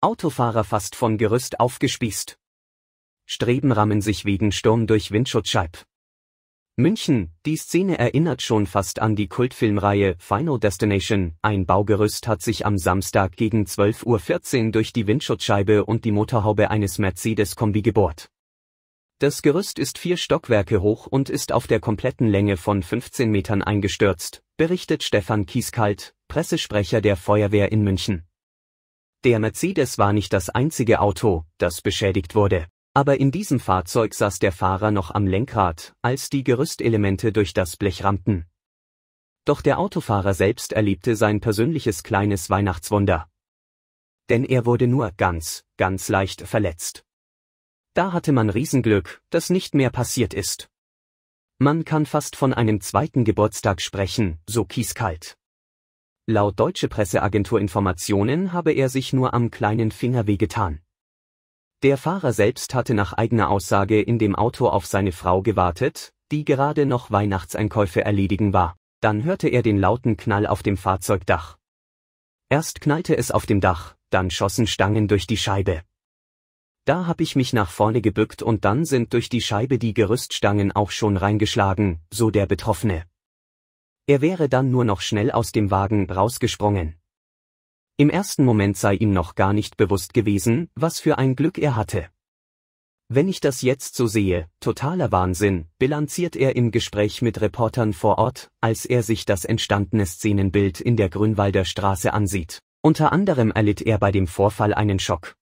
Autofahrer fast von Gerüst aufgespießt. Streben rammen sich wegen Sturm durch Windschutzscheib. München, die Szene erinnert schon fast an die Kultfilmreihe Final Destination. Ein Baugerüst hat sich am Samstag gegen 12.14 Uhr durch die Windschutzscheibe und die Motorhaube eines Mercedes-Kombi gebohrt. Das Gerüst ist vier Stockwerke hoch und ist auf der kompletten Länge von 15 Metern eingestürzt, berichtet Stefan Kieskalt, Pressesprecher der Feuerwehr in München. Der Mercedes war nicht das einzige Auto, das beschädigt wurde, aber in diesem Fahrzeug saß der Fahrer noch am Lenkrad, als die Gerüstelemente durch das Blech rammten. Doch der Autofahrer selbst erlebte sein persönliches kleines Weihnachtswunder. Denn er wurde nur ganz, ganz leicht verletzt. Da hatte man Riesenglück, das nicht mehr passiert ist. Man kann fast von einem zweiten Geburtstag sprechen, so Kieskalt. Laut deutsche Presseagentur Informationen habe er sich nur am kleinen Finger wehgetan. Der Fahrer selbst hatte nach eigener Aussage in dem Auto auf seine Frau gewartet, die gerade noch Weihnachtseinkäufe erledigen war. Dann hörte er den lauten Knall auf dem Fahrzeugdach. Erst knallte es auf dem Dach, dann schossen Stangen durch die Scheibe, da hab ich mich nach vorne gebückt und dann sind durch die Scheibe die Gerüststangen auch schon reingeschlagen, so der Betroffene. Er wäre dann nur noch schnell aus dem Wagen rausgesprungen. Im ersten Moment sei ihm noch gar nicht bewusst gewesen, was für ein Glück er hatte. Wenn ich das jetzt so sehe, totaler Wahnsinn, bilanziert er im Gespräch mit Reportern vor Ort, als er sich das entstandene Szenenbild in der Grünwalder Straße ansieht. Unter anderem erlitt er bei dem Vorfall einen Schock.